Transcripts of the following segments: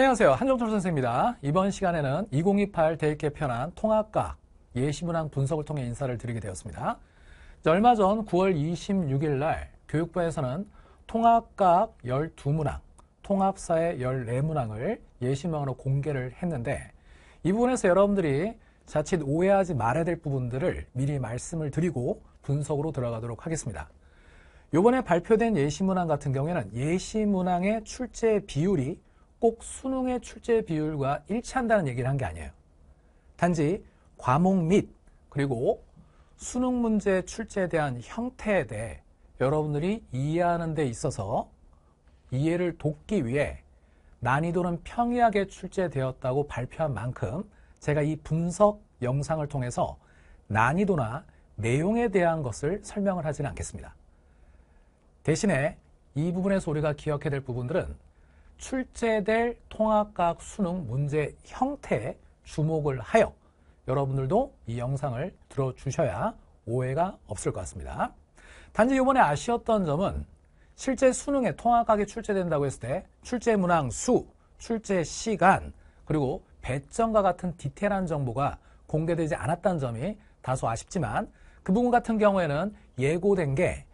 안녕하세요. 한정철 선생입니다. 이번 시간에는 2028 대입 개편안 통합과 예시문항 분석을 통해 인사를 드리게 되었습니다. 얼마 전 9월 26일 날 교육부에서는 통합과 12문항, 통합사의 14문항을 예시문항으로 공개를 했는데 이 부분에서 여러분들이 자칫 오해하지 말아야 될 부분들을 미리 말씀을 드리고 분석으로 들어가도록 하겠습니다. 이번에 발표된 예시문항 같은 경우에는 예시문항의 출제 비율이 꼭 수능의 출제 비율과 일치한다는 얘기를 한 게 아니에요. 단지 과목 및 그리고 수능 문제 출제에 대한 형태에 대해 여러분들이 이해하는 데 있어서 이해를 돕기 위해 난이도는 평이하게 출제되었다고 발표한 만큼 제가 이 분석 영상을 통해서 난이도나 내용에 대한 것을 설명을 하지는 않겠습니다. 대신에 이 부분에서 우리가 기억해야 될 부분들은 출제될 통합과학 수능 문제 형태에 주목을 하여 여러분들도 이 영상을 들어주셔야 오해가 없을 것 같습니다. 단지 이번에 아쉬웠던 점은 실제 수능에 통합과학이 출제된다고 했을 때 출제 문항 수, 출제 시간, 그리고 배점과 같은 디테일한 정보가 공개되지 않았다는 점이 다소 아쉽지만 그 부분 같은 경우에는 예고된 게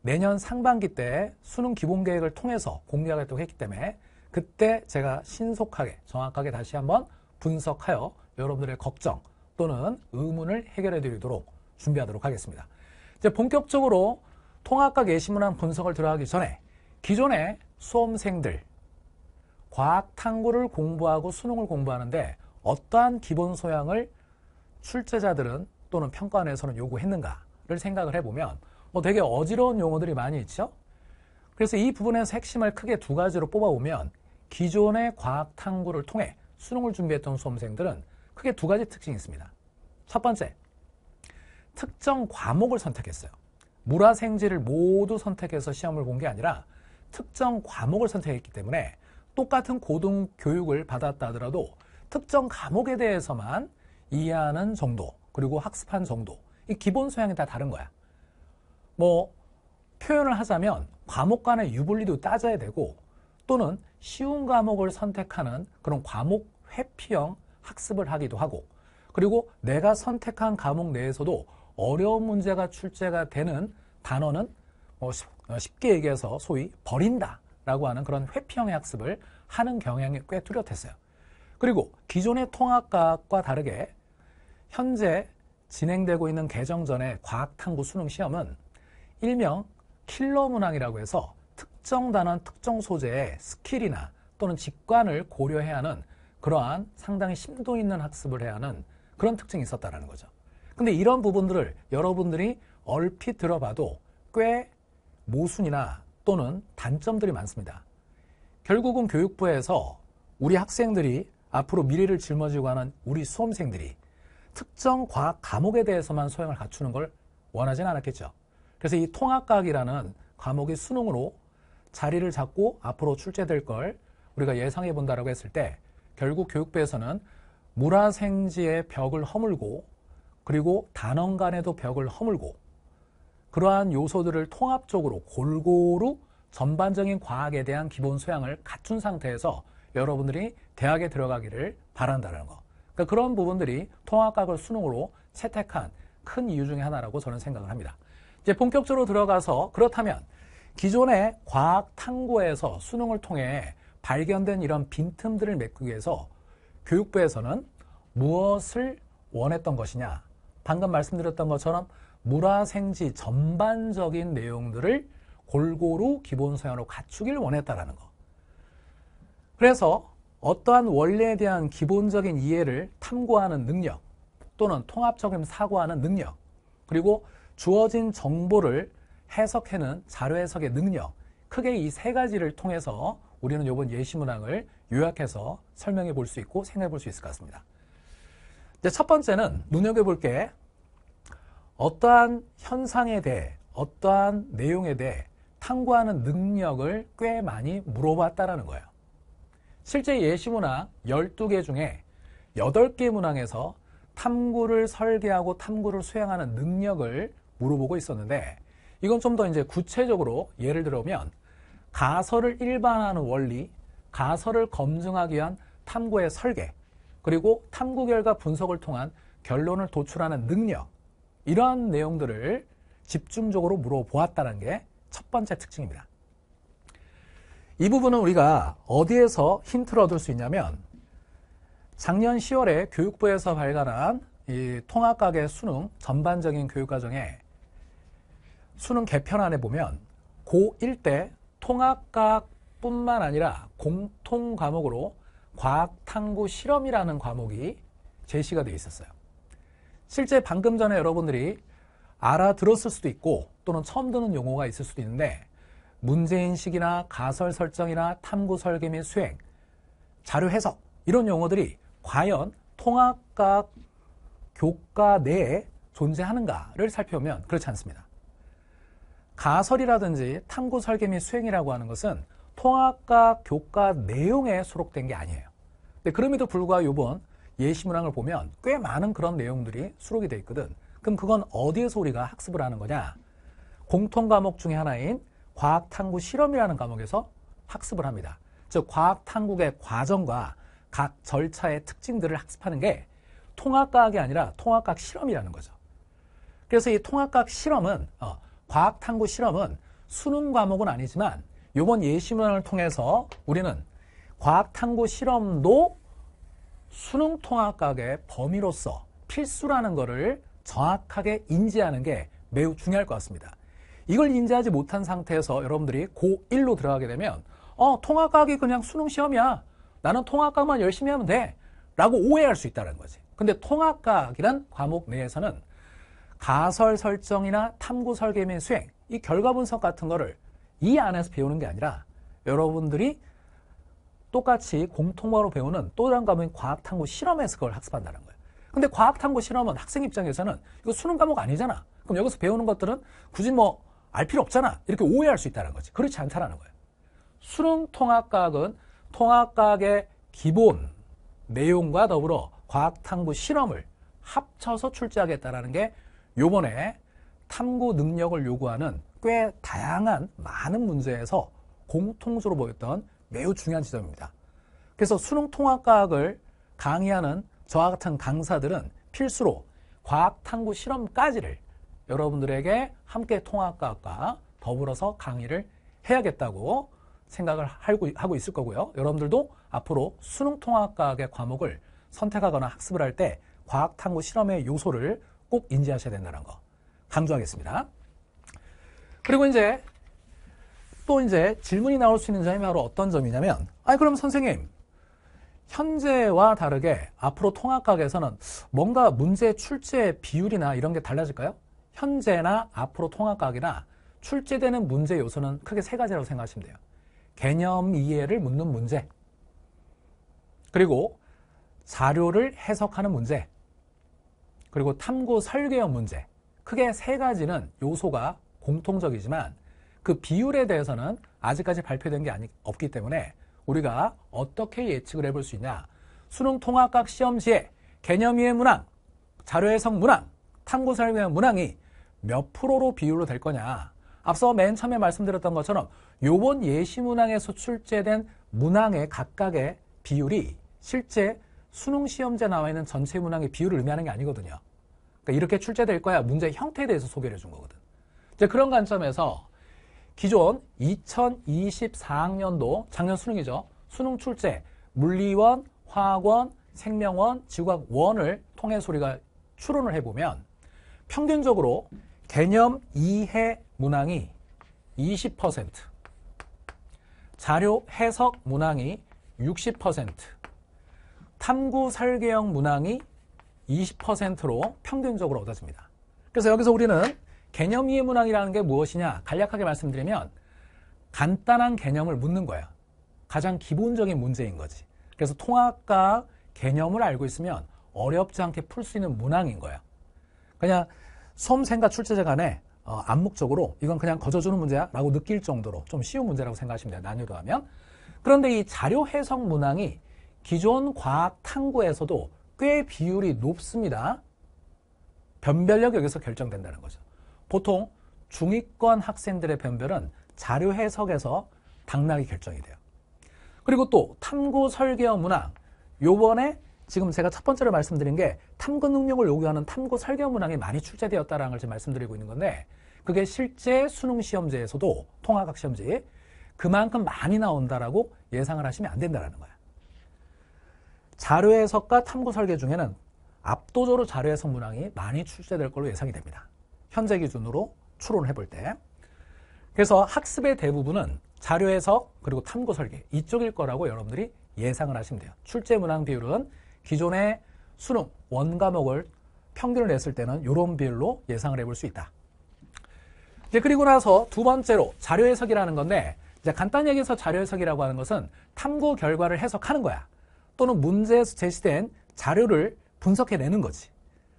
내년 상반기 때 수능 기본 계획을 통해서 공개하겠다고 했기 때문에 그때 제가 신속하게 정확하게 다시 한번 분석하여 여러분들의 걱정 또는 의문을 해결해 드리도록 준비하도록 하겠습니다. 이제 본격적으로 통합과 예시문항 분석을 들어가기 전에 기존의 수험생들 과학 탐구를 공부하고 수능을 공부하는데 어떠한 기본 소양을 출제자들은 또는 평가원에서는 요구했는가를 생각을 해보면 뭐 되게 어지러운 용어들이 많이 있죠. 그래서 이 부분에서 핵심을 크게 두 가지로 뽑아보면 기존의 과학 탐구를 통해 수능을 준비했던 수험생들은 크게 두 가지 특징이 있습니다. 첫 번째, 특정 과목을 선택했어요. 물화생지를 모두 선택해서 시험을 본 게 아니라 특정 과목을 선택했기 때문에 똑같은 고등교육을 받았다 하더라도 특정 과목에 대해서만 이해하는 정도 그리고 학습한 정도 이 기본 소양이 다 다른 거야. 뭐 표현을 하자면 과목 간의 유불리도 따져야 되고 또는 쉬운 과목을 선택하는 그런 과목 회피형 학습을 하기도 하고 그리고 내가 선택한 과목 내에서도 어려운 문제가 출제가 되는 단어는 뭐 어, 쉽게 얘기해서 소위 버린다 라고 하는 그런 회피형의 학습을 하는 경향이 꽤 뚜렷했어요. 그리고 기존의 통합과학과 다르게 현재 진행되고 있는 개정 전의 과학탐구 수능 시험은 일명 킬러 문항이라고 해서 특정 단원, 특정 소재의 스킬이나 또는 직관을 고려해야 하는 그러한 상당히 심도 있는 학습을 해야 하는 그런 특징이 있었다라는 거죠. 근데 이런 부분들을 여러분들이 얼핏 들어봐도 꽤 모순이나 또는 단점들이 많습니다. 결국은 교육부에서 우리 학생들이 앞으로 미래를 짊어지고 하는 우리 수험생들이 특정 과학 과목에 대해서만 소양을 갖추는 걸 원하진 않았겠죠. 그래서 이 통합과학이라는 과목의 수능으로 자리를 잡고 앞으로 출제될 걸 우리가 예상해 본다라고 했을 때 결국 교육부에서는 물화생지의 벽을 허물고 그리고 단원 간에도 벽을 허물고 그러한 요소들을 통합적으로 골고루 전반적인 과학에 대한 기본 소양을 갖춘 상태에서 여러분들이 대학에 들어가기를 바란다는 거. 그러니까 그런 부분들이 통합과학을 수능으로 채택한 큰 이유 중의 하나라고 저는 생각을 합니다. 이제 본격적으로 들어가서 그렇다면 기존의 과학 탐구에서 수능을 통해 발견된 이런 빈틈들을 메꾸기 위해서 교육부에서는 무엇을 원했던 것이냐 방금 말씀드렸던 것처럼 물화생지 전반적인 내용들을 골고루 기본 서양으로 갖추길 원했다라는 거. 그래서 어떠한 원리에 대한 기본적인 이해를 탐구하는 능력 또는 통합적인 사고하는 능력 그리고 주어진 정보를 해석해는 자료 해석의 능력 크게 이 세 가지를 통해서 우리는 이번 예시문항을 요약해서 설명해 볼 수 있고 생각해 볼 수 있을 것 같습니다. 이제 첫 번째는 눈여겨볼 게 어떠한 현상에 대해 어떠한 내용에 대해 탐구하는 능력을 꽤 많이 물어봤다라는 거예요. 실제 예시문항 12개 중에 8개 문항에서 탐구를 설계하고 탐구를 수행하는 능력을 물어보고 있었는데 이건 좀 더 이제 구체적으로 예를 들어면 보 가설을 일반화하는 원리, 가설을 검증하기 위한 탐구의 설계, 그리고 탐구 결과 분석을 통한 결론을 도출하는 능력, 이러한 내용들을 집중적으로 물어보았다는 게 첫 번째 특징입니다. 이 부분은 우리가 어디에서 힌트를 얻을 수 있냐면 작년 10월에 교육부에서 발간한 통합과계 수능 전반적인 교육과정에 수능 개편안에 보면 고1 때 통합과학뿐만 아니라 공통 과목으로 과학탐구 실험이라는 과목이 제시가 되어 있었어요. 실제 방금 전에 여러분들이 알아들었을 수도 있고 또는 처음 듣는 용어가 있을 수도 있는데 문제인식이나 가설 설정이나 탐구 설계 및 수행, 자료 해석 이런 용어들이 과연 통합과학 교과 내에 존재하는가를 살펴보면 그렇지 않습니다. 가설이라든지 탐구 설계 및 수행이라고 하는 것은 통합과 교과 내용에 수록된게 아니에요. 근데 그럼에도 불구하고 이번 예시문항을 보면 꽤 많은 그런 내용들이 수록이 돼 있거든. 그럼 그건 어디에서 우리가 학습을 하는 거냐? 공통 과목 중에 하나인 과학 탐구 실험이라는 과목에서 학습을 합니다. 즉 과학 탐구의 과정과 각 절차의 특징들을 학습하는 게 통합과학이 아니라 통합과학 실험이라는 거죠. 그래서 이 통합과학 실험은 어, 과학 탐구 실험은 수능 과목은 아니지만 요번 예시문을 통해서 우리는 과학 탐구 실험도 수능 통합과학의 범위로서 필수라는 것을 정확하게 인지하는 게 매우 중요할 것 같습니다. 이걸 인지하지 못한 상태에서 여러분들이 고1로 들어가게 되면 어 통합과학이 그냥 수능 시험이야. 나는 통합과학만 열심히 하면 돼. 라고 오해할 수 있다는 거지. 근데 통합과학이란 과목 내에서는 가설 설정이나 탐구 설계및 수행, 이 결과 분석 같은 거를 이 안에서 배우는 게 아니라 여러분들이 똑같이 공통화로 배우는 또 다른 과목인 과학탐구 실험에서 그걸 학습한다는 거예요. 근데 과학탐구 실험은 학생 입장에서는 이거 수능 과목 아니잖아. 그럼 여기서 배우는 것들은 굳이 뭐 알 필요 없잖아. 이렇게 오해할 수 있다는 거지. 그렇지 않다라는 거예요. 수능 통합과학은 통합과학의 기본 내용과 더불어 과학탐구 실험을 합쳐서 출제하겠다라는 게 요번에 탐구 능력을 요구하는 꽤 다양한 많은 문제에서 공통적으로 보였던 매우 중요한 지점입니다. 그래서 수능 통합과학을 강의하는 저와 같은 강사들은 필수로 과학 탐구 실험까지를 여러분들에게 함께 통합과학과 더불어서 강의를 해야겠다고 생각을 하고 있을 거고요. 여러분들도 앞으로 수능 통합과학의 과목을 선택하거나 학습을 할 때 과학 탐구 실험의 요소를 꼭 인지하셔야 된다는 거 강조하겠습니다. 그리고 이제 또 이제 질문이 나올 수 있는 점이 바로 어떤 점이냐면 아니 그럼 선생님 현재와 다르게 앞으로 통합학에서는 뭔가 문제 출제 비율이나 이런 게 달라질까요? 현재나 앞으로 통합학이나 출제되는 문제 요소는 크게 세 가지라고 생각하시면 돼요. 개념 이해를 묻는 문제, 그리고 자료를 해석하는 문제, 그리고 탐구 설계형 문제 크게 세 가지는 요소가 공통적이지만 그 비율에 대해서는 아직까지 발표된 게 아니, 없기 때문에 우리가 어떻게 예측을 해볼 수 있냐 수능 통합각 시험시에 개념 이해 문항, 자료 해석 문항, 탐구 설계형 문항이 몇 프로로 비율로 될 거냐 앞서 맨 처음에 말씀드렸던 것처럼 요번 예시 문항에서 출제된 문항의 각각의 비율이 실제 수능 시험제 나와 있는 전체 문항의 비율을 의미하는 게 아니거든요. 그러니까 이렇게 출제될 거야 문제 형태에 대해서 소개를 해준 거거든. 이제 그런 관점에서 기존 2024학년도 작년 수능이죠. 수능 출제 물리원, 화학원, 생명원, 지구과학원을 통해서 우리가 추론을 해보면 평균적으로 개념 이해 문항이 20%, 자료 해석 문항이 60%, 탐구 설계형 문항이 20%로 평균적으로 얻어집니다. 그래서 여기서 우리는 개념 이해 문항이라는 게 무엇이냐 간략하게 말씀드리면 간단한 개념을 묻는 거예요 가장 기본적인 문제인 거지. 그래서 통합과 개념을 알고 있으면 어렵지 않게 풀 수 있는 문항인 거예요 그냥 수험생과 출제자 간에 어, 암묵적으로 이건 그냥 거저주는 문제야 라고 느낄 정도로 좀 쉬운 문제라고 생각하시면 돼요. 난이도 하면. 그런데 이 자료 해석 문항이 기존 과학 탐구에서도 꽤 비율이 높습니다. 변별력 여기서 결정된다는 거죠. 보통 중위권 학생들의 변별은 자료 해석에서 당락이 결정이 돼요. 그리고 또 탐구 설계어 문항. 요번에 지금 제가 첫 번째로 말씀드린 게 탐구 능력을 요구하는 탐구 설계어 문항이 많이 출제되었다는 걸 지금 말씀드리고 있는 건데 그게 실제 수능 시험제에서도 통합학 시험지 그만큼 많이 나온다라고 예상을 하시면 안 된다라는 거예요. 자료 해석과 탐구 설계 중에는 압도적으로 자료 해석 문항이 많이 출제될 걸로 예상이 됩니다. 현재 기준으로 추론을 해볼 때. 그래서 학습의 대부분은 자료 해석 그리고 탐구 설계 이쪽일 거라고 여러분들이 예상을 하시면 돼요. 출제 문항 비율은 기존의 수능 원 과목을 평균을 냈을 때는 이런 비율로 예상을 해볼 수 있다. 이제 그리고 나서 두 번째로 자료 해석이라는 건데 이제 간단히 얘기해서 자료 해석이라고 하는 것은 탐구 결과를 해석하는 거야. 또는 문제에서 제시된 자료를 분석해내는 거지.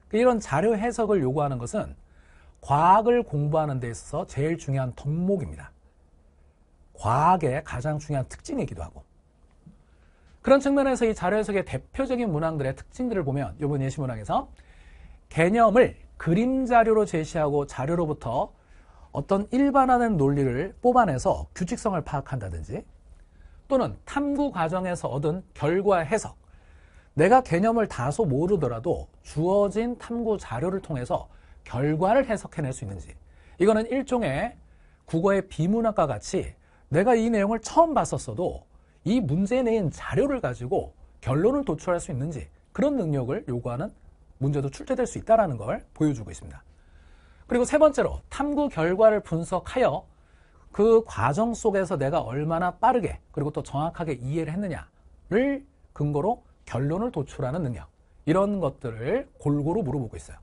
그러니까 이런 자료 해석을 요구하는 것은 과학을 공부하는 데 있어서 제일 중요한 덕목입니다. 과학의 가장 중요한 특징이기도 하고. 그런 측면에서 이 자료 해석의 대표적인 문항들의 특징들을 보면 이번 예시문항에서 개념을 그림 자료로 제시하고 자료로부터 어떤 일반화된 논리를 뽑아내서 규칙성을 파악한다든지 또는 탐구 과정에서 얻은 결과 해석, 내가 개념을 다소 모르더라도 주어진 탐구 자료를 통해서 결과를 해석해낼 수 있는지 이거는 일종의 국어의 비문학과 같이 내가 이 내용을 처음 봤었어도 이 문제 내인 자료를 가지고 결론을 도출할 수 있는지 그런 능력을 요구하는 문제도 출제될 수 있다는 걸 보여주고 있습니다. 그리고 세 번째로 탐구 결과를 분석하여 그 과정 속에서 내가 얼마나 빠르게 그리고 또 정확하게 이해를 했느냐를 근거로 결론을 도출하는 능력 이런 것들을 골고루 물어보고 있어요.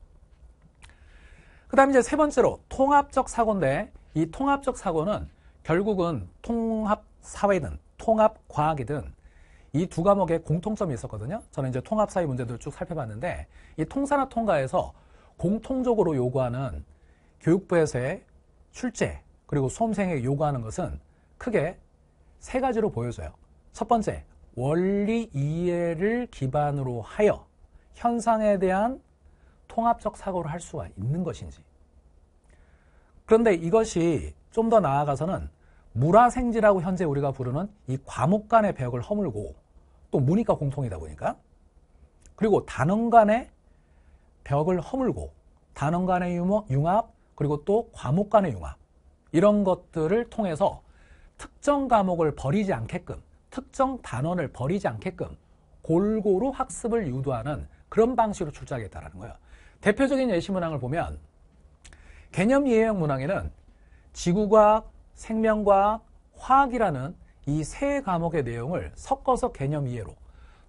그 다음 이제 세 번째로 통합적 사고인데 이 통합적 사고는 결국은 통합 사회든 통합 과학이든 이 두과목의 공통점이 있었거든요. 저는 이제 통합 사회 문제들 을쭉 살펴봤는데 이통산나 통과에서 공통적으로 요구하는 교육부에서의 출제 그리고 수험생에게 요구하는 것은 크게 세 가지로 보여져요. 첫 번째, 원리 이해를 기반으로 하여 현상에 대한 통합적 사고를 할 수가 있는 것인지. 그런데 이것이 좀 더 나아가서는 물화생지라고 현재 우리가 부르는 이 과목 간의 벽을 허물고 또문이과 공통이다 보니까 그리고 단원 간의 벽을 허물고 단원 간의 융합 그리고 또 과목 간의 융합 이런 것들을 통해서 특정 과목을 버리지 않게끔 특정 단원을 버리지 않게끔 골고루 학습을 유도하는 그런 방식으로 출제하겠다라는 거예요. 대표적인 예시 문항을 보면 개념 이해형 문항에는 지구과학, 생명과학, 화학이라는 이 세 과목의 내용을 섞어서 개념 이해로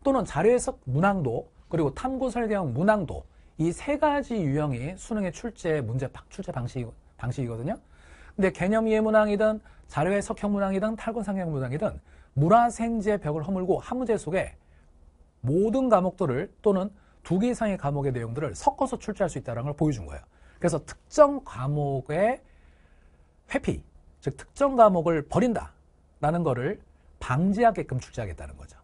또는 자료 해석 문항도 그리고 탐구 설계형 문항도 이 세 가지 유형이 수능의 출제 문제 출제 방식 방식이거든요. 근데 개념 이해 문항이든 자료의 석형 문항이든 탈권 상형 문항이든 물화생제 벽을 허물고 한 문제 속에 모든 과목들을 또는 두 개 이상의 과목의 내용들을 섞어서 출제할 수 있다는 걸 보여준 거예요. 그래서 특정 과목의 회피, 즉 특정 과목을 버린다라는 거를 방지하게끔 출제하겠다는 거죠.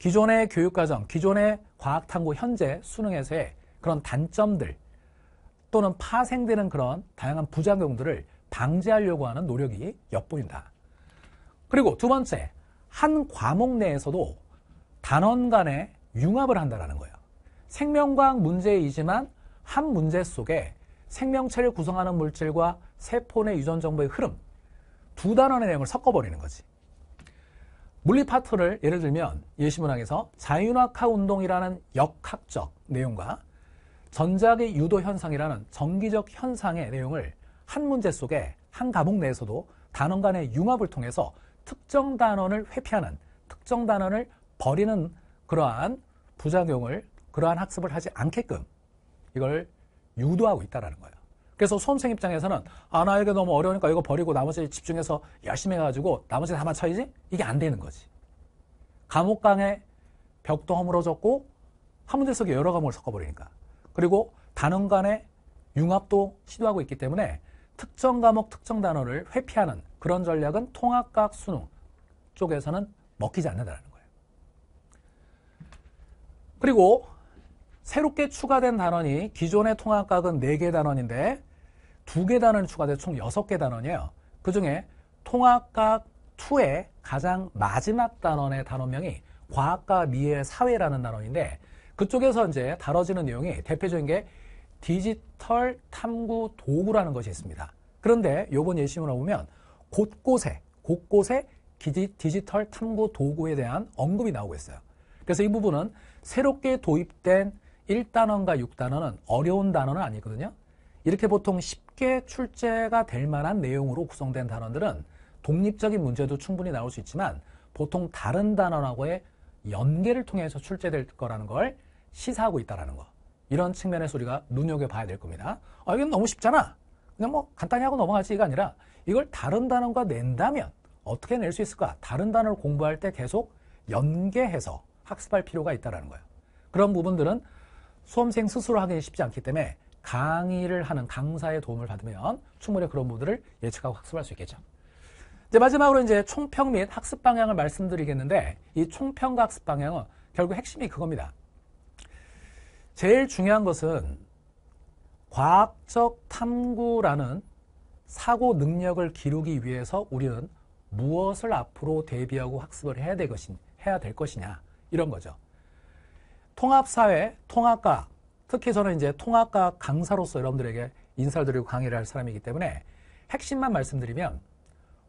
기존의 교육과정, 기존의 과학탐구 현재 수능에서의 그런 단점들, 또는 파생되는 그런 다양한 부작용들을 방지하려고 하는 노력이 엿보인다. 그리고 두 번째, 한 과목 내에서도 단원 간의 융합을 한다라는 거예요. 생명과학 문제이지만 한 문제 속에 생명체를 구성하는 물질과 세포 내 유전 정보의 흐름 두 단원의 내용을 섞어버리는 거지. 물리 파트를 예를 들면 예시문학에서 자유낙하 운동이라는 역학적 내용과 전작의 유도 현상이라는 정기적 현상의 내용을 한 문제 속에 한 과목 내에서도 단원 간의 융합을 통해서 특정 단원을 회피하는 특정 단원을 버리는 그러한 부작용을 그러한 학습을 하지 않게끔 이걸 유도하고 있다라는 거예요. 그래서 수험생 입장에서는 아 나에게 너무 어려우니까 이거 버리고 나머지 집중해서 열심히 해가지고 나머지 다 맞춰야지 이게 안 되는 거지. 감옥 강의 벽도 허물어졌고 한 문제 속에 여러 과목을 섞어버리니까 그리고 단원 간의 융합도 시도하고 있기 때문에 특정 과목 특정 단어를 회피하는 그런 전략은 통합과학 수능 쪽에서는 먹히지 않는다는 거예요. 그리고 새롭게 추가된 단원이 기존의 통합과학은 4개 단원인데 2개 단원이 추가돼 총 6개 단원이에요. 그 중에 통합과학 2의 가장 마지막 단원의 단원명이 과학과 미의 사회라는 단원인데 그쪽에서 이제 다뤄지는 내용이 대표적인 게 디지털 탐구 도구라는 것이 있습니다. 그런데 요번 예시문을 보면 곳곳에 곳곳에 디지털 탐구 도구에 대한 언급이 나오고 있어요. 그래서 이 부분은 새롭게 도입된 1단원과 6단원은 어려운 단어는 아니거든요. 이렇게 보통 쉽게 출제가 될 만한 내용으로 구성된 단원들은 독립적인 문제도 충분히 나올 수 있지만 보통 다른 단원하고의 연계를 통해서 출제될 거라는 걸 시사하고 있다는 거 이런 측면에서 우리가 눈여겨봐야 될 겁니다. 아, 이건 너무 쉽잖아. 그냥 뭐 간단히 하고 넘어가지가 아니라 이걸 다른 단어가 낸다면 어떻게 낼 수 있을까? 다른 단어를 공부할 때 계속 연계해서 학습할 필요가 있다는 거예요. 그런 부분들은 수험생 스스로 하기 쉽지 않기 때문에 강의를 하는 강사의 도움을 받으면 충분히 그런 부분들을 예측하고 학습할 수 있겠죠. 이제 마지막으로 이제 총평 및 학습 방향을 말씀드리겠는데 이 총평과 학습 방향은 결국 핵심이 그겁니다. 제일 중요한 것은 과학적 탐구라는 사고 능력을 기르기 위해서 우리는 무엇을 앞으로 대비하고 학습을 해야 될, 것이, 해야 될 것이냐 이런 거죠. 통합사회, 통합과 특히 저는 이제 통합과 강사로서 여러분들에게 인사를 드리고 강의를 할 사람이기 때문에 핵심만 말씀드리면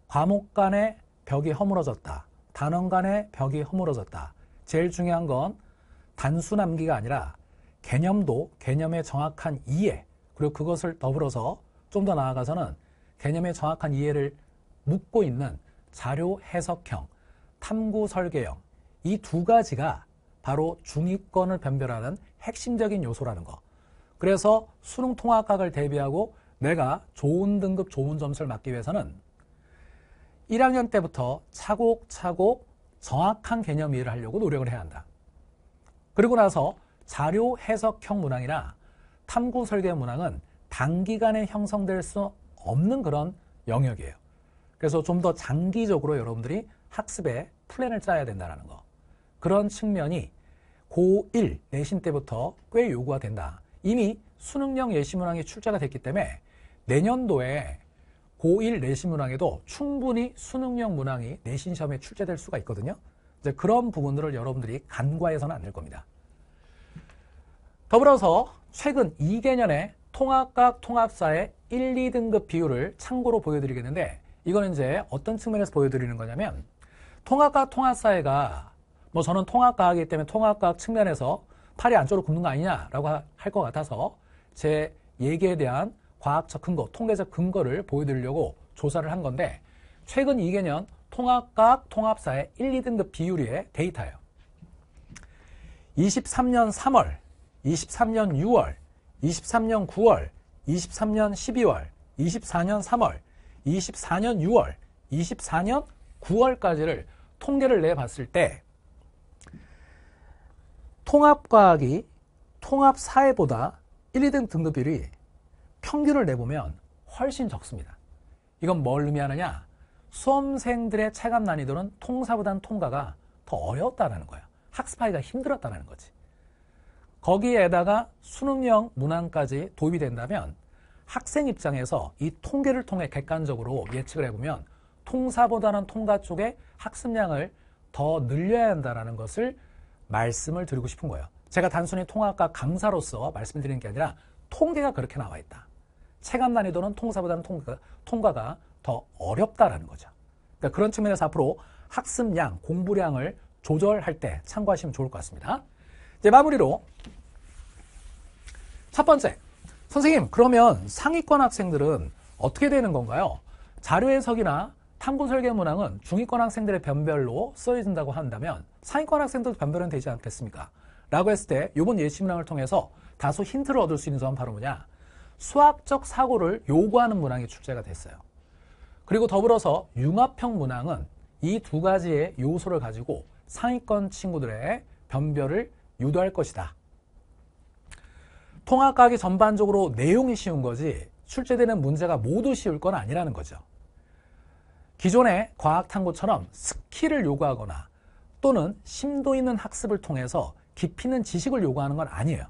과목 간의 벽이 허물어졌다. 단원 간의 벽이 허물어졌다. 제일 중요한 건단순암기가 아니라 개념도 개념의 정확한 이해 그리고 그것을 더불어서 좀 더 나아가서는 개념의 정확한 이해를 묻고 있는 자료 해석형, 탐구 설계형 이 두 가지가 바로 중위권을 변별하는 핵심적인 요소라는 거. 그래서 수능 통합학을 대비하고 내가 좋은 등급 좋은 점수를 맞기 위해서는 1학년 때부터 차곡차곡 정확한 개념 이해를 하려고 노력을 해야 한다. 그리고 나서 자료 해석형 문항이나 탐구 설계 문항은 단기간에 형성될 수 없는 그런 영역이에요. 그래서 좀 더 장기적으로 여러분들이 학습에 플랜을 짜야 된다는 거. 그런 측면이 고1 내신 때부터 꽤 요구가 된다. 이미 수능형 예시문항이 출제가 됐기 때문에 내년도에 고1 내신문항에도 충분히 수능형 문항이 내신시험에 출제될 수가 있거든요. 이제 그런 부분들을 여러분들이 간과해서는 안 될 겁니다. 더불어서 최근 2개년에 통합각 통합사의 1, 2등급 비율을 참고로 보여드리겠는데 이거는 이제 어떤 측면에서 보여드리는 거냐면 통합과학 통합사회가 뭐 저는 통합과학이기 때문에 통합과학 측면에서 팔이 안쪽으로 굽는 거 아니냐라고 할 것 같아서 제 얘기에 대한 과학적 근거, 통계적 근거를 보여드리려고 조사를 한 건데 최근 2개년 통합과학 통합사의 1, 2등급 비율의 데이터예요. 23년 3월 23년 6월, 23년 9월, 23년 12월, 24년 3월, 24년 6월, 24년 9월까지를 통계를 내봤을 때 통합과학이 통합사회보다 1, 2등 등급률이 평균을 내보면 훨씬 적습니다. 이건 뭘 의미하느냐? 수험생들의 체감 난이도는 통사보다는 통과가 더 어려웠다는 거예요. 학습하기가 힘들었다는 거지. 거기에다가 수능형 문항까지 도입이 된다면 학생 입장에서 이 통계를 통해 객관적으로 예측을 해보면 통사보다는 통과 쪽에 학습량을 더 늘려야 한다는 것을 말씀을 드리고 싶은 거예요. 제가 단순히 통합과 강사로서 말씀드리는 게 아니라 통계가 그렇게 나와 있다. 체감 난이도는 통사보다는 통과가, 통과가 더 어렵다라는 거죠. 그러니까 그런 측면에서 앞으로 학습량, 공부량을 조절할 때 참고하시면 좋을 것 같습니다. 이제 마무리로 첫 번째, 선생님, 그러면 상위권 학생들은 어떻게 되는 건가요? 자료 해석이나 탐구 설계 문항은 중위권 학생들의 변별로 써진다고 한다면 상위권 학생들도 변별은 되지 않겠습니까? 라고 했을 때 이번 예시 문항을 통해서 다소 힌트를 얻을 수 있는 점은 바로 뭐냐? 수학적 사고를 요구하는 문항이 출제가 됐어요. 그리고 더불어서 융합형 문항은 이 두 가지의 요소를 가지고 상위권 친구들의 변별을 유도할 것이다. 통합과학이 전반적으로 내용이 쉬운 거지 출제되는 문제가 모두 쉬울 건 아니라는 거죠. 기존의 과학 탐구처럼 스킬을 요구하거나 또는 심도 있는 학습을 통해서 깊이 있는 지식을 요구하는 건 아니에요.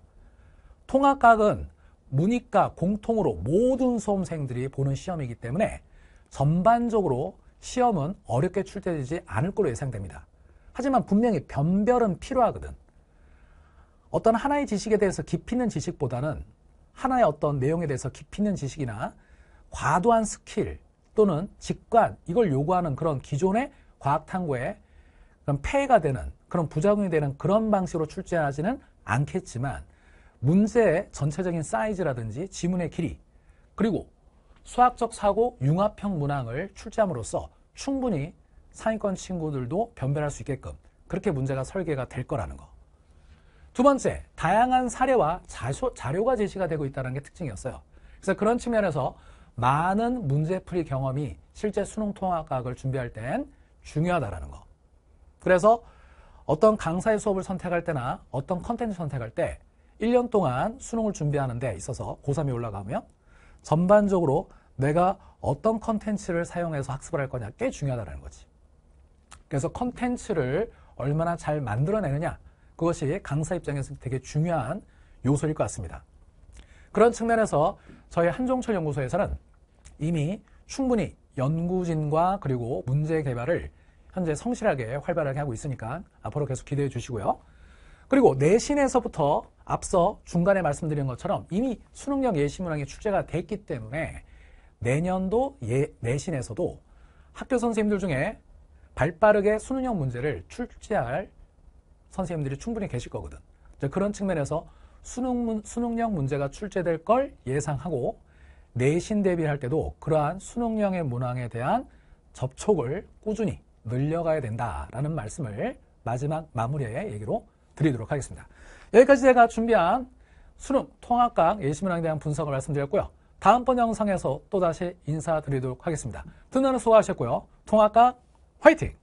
통합과학은 문이과 공통으로 모든 수험생들이 보는 시험이기 때문에 전반적으로 시험은 어렵게 출제되지 않을 걸로 예상됩니다. 하지만 분명히 변별은 필요하거든. 어떤 하나의 지식에 대해서 깊이 있는 지식보다는 하나의 어떤 내용에 대해서 깊이 있는 지식이나 과도한 스킬 또는 직관 이걸 요구하는 그런 기존의 과학 탐구에 그런 폐해가 되는 그런 부작용이 되는 그런 방식으로 출제하지는 않겠지만 문제의 전체적인 사이즈라든지 지문의 길이 그리고 수학적 사고 융합형 문항을 출제함으로써 충분히 상위권 친구들도 변별할 수 있게끔 그렇게 문제가 설계가 될 거라는 거. 두 번째, 다양한 사례와 자소, 자료가 제시가 되고 있다는 게 특징이었어요. 그래서 그런 측면에서 많은 문제풀이 경험이 실제 수능 통합과학을 준비할 땐중요하다는 거. 그래서 어떤 강사의 수업을 선택할 때나 어떤 컨텐츠 선택할 때 1년 동안 수능을 준비하는 데 있어서 고3이 올라가면 전반적으로 내가 어떤 컨텐츠를 사용해서 학습을 할 거냐 꽤 중요하다는 거지. 그래서 컨텐츠를 얼마나 잘 만들어내느냐 그것이 강사 입장에서 되게 중요한 요소일 것 같습니다. 그런 측면에서 저희 한종철 연구소에서는 이미 충분히 연구진과 그리고 문제 개발을 현재 성실하게 활발하게 하고 있으니까 앞으로 계속 기대해 주시고요. 그리고 내신에서부터 앞서 중간에 말씀드린 것처럼 이미 수능형 예시문항이 출제가 됐기 때문에 내년도 예, 내신에서도 학교 선생님들 중에 발빠르게 수능형 문제를 출제할 선생님들이 충분히 계실 거거든. 그런 측면에서 수능, 수능형 문제가 출제될 걸 예상하고 내신 대비할 때도 그러한 수능형의 문항에 대한 접촉을 꾸준히 늘려가야 된다라는 말씀을 마지막 마무리의 얘기로 드리도록 하겠습니다. 여기까지 제가 준비한 수능 통합강 예시문항에 대한 분석을 말씀드렸고요. 다음번 영상에서 또다시 인사드리도록 하겠습니다. 듣는 수고하셨고요. 통합강 화이팅!